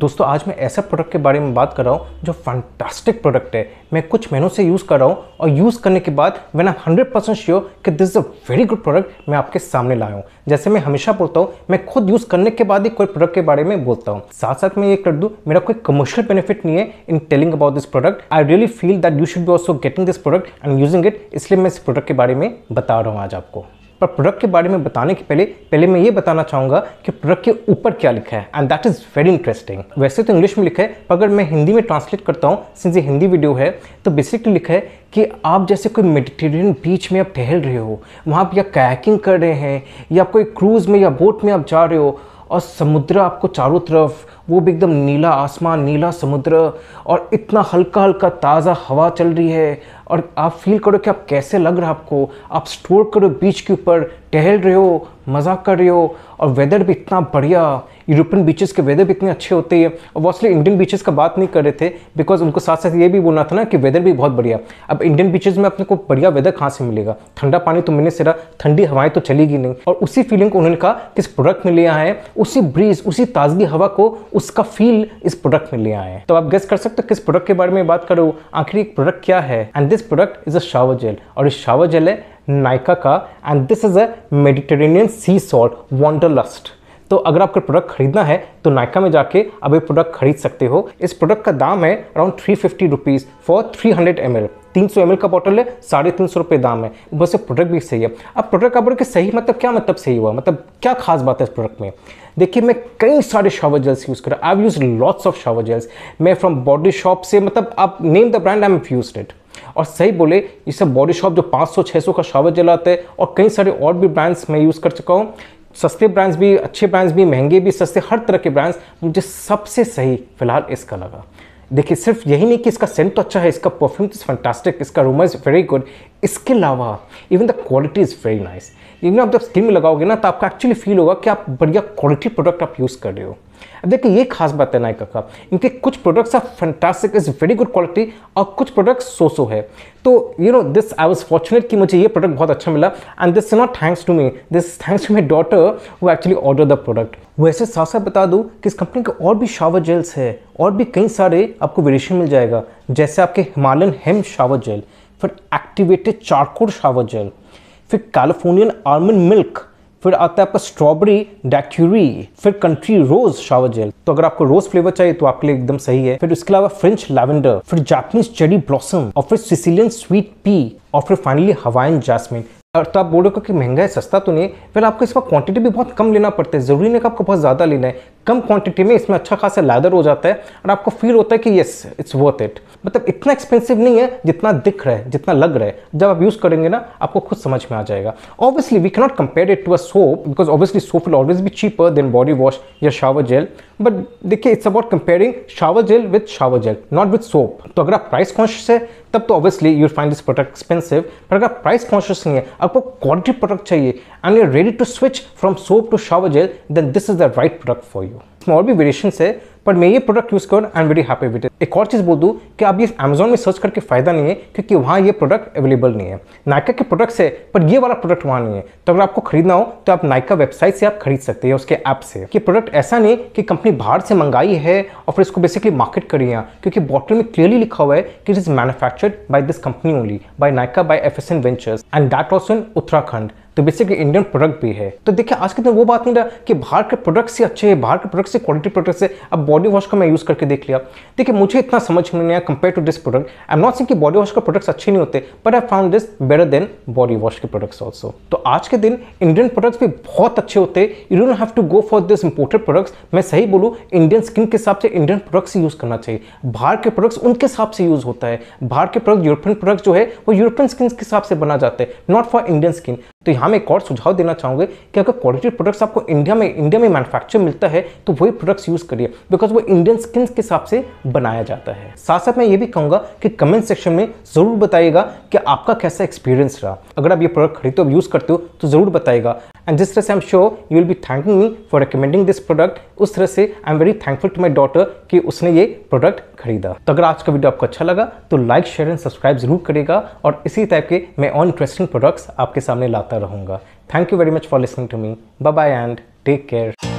दोस्तों आज मैं ऐसे प्रोडक्ट के बारे में बात कर रहा हूँ जो फंटास्टिक प्रोडक्ट है मैं कुछ महीनों से यूज़ कर रहा हूँ और यूज़ करने के बाद मैं ना हंड्रेड परसेंट श्योर कि this is a very good product मैं आपके सामने लाया हूँ जैसे मैं हमेशा बोलता हूँ मैं खुद यूज़ करने के बाद ही कोई प्रोडक्ट के बारे में बोलता हूँ साथ साथ मैं ये कर दूँ मेरा कोई कमर्शियल बेनिफिट नहीं है in telling about this product I really feel that you should be also getting this product and using it इसलिए मैं इस प्रोडक्ट के बारे में बता रहा हूँ आज आपको पर प्रोडक्ट के बारे में बताने के पहले पहले मैं ये बताना चाहूँगा कि प्रोडक्ट के ऊपर क्या लिखा है and that is very interesting वैसे तो इंग्लिश में लिखा है पर अगर मैं हिंदी में ट्रांसलेट करता हूँ सिंस ये हिंदी वीडियो है तो बेसिकली लिखा है कि आप जैसे कोई मेडिटेरियन बीच में आप टहल रहे हो वहाँ आप या कैकिंग कर रहे हैं या कोई क्रूज़ में या बोट में आप जा रहे हो और समुद्र आपको चारों तरफ वो भी एकदम नीला आसमान नीला समुद्र और इतना हल्का हल्का ताज़ा हवा चल रही है और आप फील करो कि आप कैसे लग रहा है आपको आप स्टोर करो बीच के ऊपर टहल रहे हो मज़ा कर रहे हो और वेदर भी इतना बढ़िया यूरोपियन बीचेस के वेदर भी इतने अच्छे होते हैं और वो इंडियन बीचेस का बात नहीं कर रहे थे बिकॉज उनको साथ साथ ये भी बोलना था ना कि वेदर भी बहुत बढ़िया अब इंडियन बीचेस में अपने को बढ़िया वेदर कहाँ से मिलेगा ठंडा पानी तो मिलने से ठंडी हवाएं तो चलेगी नहीं और उसी फीलिंग को उन्होंने कहा कि इस प्रोडक्ट में ले आए हैं उसी ब्रीज उसी ताजगी हवा को उसका फील इस प्रोडक्ट में ले आए हैं तो आप गेस कर सकते हो किस प्रोडक्ट के बारे में बात करो आखिर एक प्रोडक्ट क्या है and this product is a shower gel और इस शावर जेल है नाइका का and this is a Mediterranean sea salt lust तो अगर आपको प्रोडक्ट खरीदना है तो नायका में जाके अब ये प्रोडक्ट खरीद सकते हो इस प्रोडक्ट का दाम है around three fifty rupees for three hundred M L तीन सौ एम का बॉटल है साढ़े तीन सौ रुपये दाम है बस प्रोडक्ट भी सही है अब प्रोडक्ट का बोलिए सही मतलब क्या मतलब सही हुआ मतलब क्या खास बात है इस प्रोडक्ट में देखिए मैं कई सारे शावर जेल्स यूज़ करा I use lots of shower gels मैं फ्रॉम बॉडी शॉप से मतलब आप name the brand I am use it और सही बोले ये सब बॉडी शॉप जो 500-600 का शावर जेल आता है और कई सारे और भी ब्रांड्स मैं यूज़ कर चुका हूँ सस्ते ब्रांड्स भी अच्छे ब्रांड्स भी महंगे भी सस्ते हर तरह के ब्रांड्स मुझे सबसे सही फिलहाल इसका लगा देखिए सिर्फ यही नहीं कि इसका सेंट तो अच्छा है इसका परफ्यूम तो फंटास्टिक इसका रूमर इज़ वेरी गुड इसके अलावा even the quality is very nice even आप जब स्किन में लगाओगे ना तो आपका एक्चुअली फील होगा कि आप बढ़िया क्वालिटी प्रोडक्ट आप यूज़ कर रहे हो अब देखिए ये खास बात है नायका का इनके कुछ products are fantastic is very good quality और कुछ प्रोडक्ट्स सो सो है तो you know this I was fortunate कि मुझे ये प्रोडक्ट बहुत अच्छा मिला and this not thanks to me this thanks to my daughter वो एक्चुअली ऑर्डर द प्रोडक्ट वैसे साथ साथ बता दूँ कि इस कंपनी के और भी शावर जेल्स है और भी कई सारे आपको वेरिएशन मिल जाएगा जैसे आपके हिमालयन हेम शावर जेल फिर एक्टिवेटेड चारकोड शावर जेल फिर कैलिफोर्नियन आलमंड मिल्क फिर आता है आपका स्ट्रॉबेरी डैक्यूरी फिर कंट्री रोज शावर जेल तो अगर आपको रोज फ्लेवर चाहिए तो आपके लिए एकदम सही है फिर उसके अलावा फ्रेंच लैवेंडर फिर जापनीज चेरी ब्लॉसम और फिर सिसिलियन स्वीट पी और फिर फाइनली हवाइन जैसमिन और तो आप बोलोगे कि महंगा है सस्ता तो नहीं है फिर आपको इसका क्वांटिटी भी बहुत कम लेना पड़ता है ज़रूरी नहीं कि आपको बहुत ज़्यादा लेना है कम क्वांटिटी में इसमें अच्छा खासा लैदर हो जाता है और आपको फील होता है कि येस इट्स वर्थ इट मतलब इतना एक्सपेंसिव नहीं है जितना दिख रहा है जितना लग रहा है जब आप यूज़ करेंगे ना आपको खुद समझ में आ जाएगा obviously we cannot compare it to a soap because obviously soap will always भी चीपर देन बॉडी वॉश या शावर जेल बट देखिए it's about comparing shower gel with shower gel not with soap तो अगर आप price conscious है तब तो obviously you find this product expensive पर अगर प्राइस कॉन्शियस नहीं है आपको क्वालिटी प्रोडक्ट चाहिए and you ready to switch from soap to shower gel then this is the right product for you और भी वेरिएशन है पर मैं ये प्रोडक्ट यूज़ करूँ I am very happy with एक और चीज़ बोल दूँ कि आप ये अमेजोन में सर्च करके फ़ायदा नहीं है क्योंकि वहाँ ये प्रोडक्ट अवेलेबल नहीं है नायका के प्रोडक्ट्स है पर ये वाला प्रोडक्ट वहाँ नहीं है तो अगर आपको खरीदना हो तो आप नायका वेबसाइट से आप खरीद सकते हैं उसके ऐप से कि प्रोडक्ट ऐसा नहीं कि कंपनी बाहर से मंगाई है और फिर इसको बेसिकली मार्केट करी है क्योंकि बॉटल में क्लियरली लिखा हुआ है कि it is manufactured by this company only by Nykaa by F S N ventures and that also in Uttarakhand तो बेसिकली इंडियन प्रोडक्ट भी है तो देखिए आज के दिन वो बात नहीं रहा कि बाहर के प्रोडक्ट से अच्छे हैं बाहर के प्रोडक्ट से क्वालिटी प्रोडक्ट से अब बॉडी वॉश का मैं यूज़ करके देख लिया देखिए मुझे इतना समझ में नहीं आया compare to this product I am not saying कि बॉडी वॉश का प्रोडक्ट्स अच्छे नहीं होते but I found this better than body wash के प्रोडक्ट्स ऑल्सो तो आज के दिन इंडियन प्रोडक्ट्स भी बहुत अच्छे होते you don't have to go for this imported products मैं सही बोलूँ इंडियन स्किन के हिसाब से इंडियन प्रोडक्ट्स यूज़ करना चाहिए बाहर के प्रोडक्ट्स उनके हिसाब से यूज़ होता है बाहर के प्रोडक्ट यूरोपियन प्रोडक्ट जो है वो यूरोपियन स्किन के हिसाब से बना जाता है नॉट फॉर इंडियन स्किन तो यहाँ मैं एक और सुझाव देना चाहूँगे कि अगर क्वालिटी प्रोडक्ट्स आपको इंडिया में इंडिया में मैन्युफैक्चर मिलता है तो वही प्रोडक्ट्स यूज़ करिए बिकॉज वो इंडियन स्किन्स के हिसाब से बनाया जाता है साथ साथ मैं ये भी कहूँगा कि कमेंट सेक्शन में ज़रूर बताइएगा कि आपका कैसा एक्सपीरियंस रहा अगर आप ये प्रोडक्ट खरीदते हो यूज़ करते हो तो ज़रूर बताएगा एंड जिस तरह से I am sure you will be thanking me for recommending this product उस तरह से I am very thankful to my daughter कि उसने ये प्रोडक्ट खरीदा तो अगर आज का वीडियो आपको अच्छा लगा तो लाइक शेयर एंड सब्सक्राइब जरूर करेगा और इसी टाइप के मैं और इंटरेस्टिंग प्रोडक्ट्स आपके सामने लाता रहूँगा thank you very much for listening to me bye and take care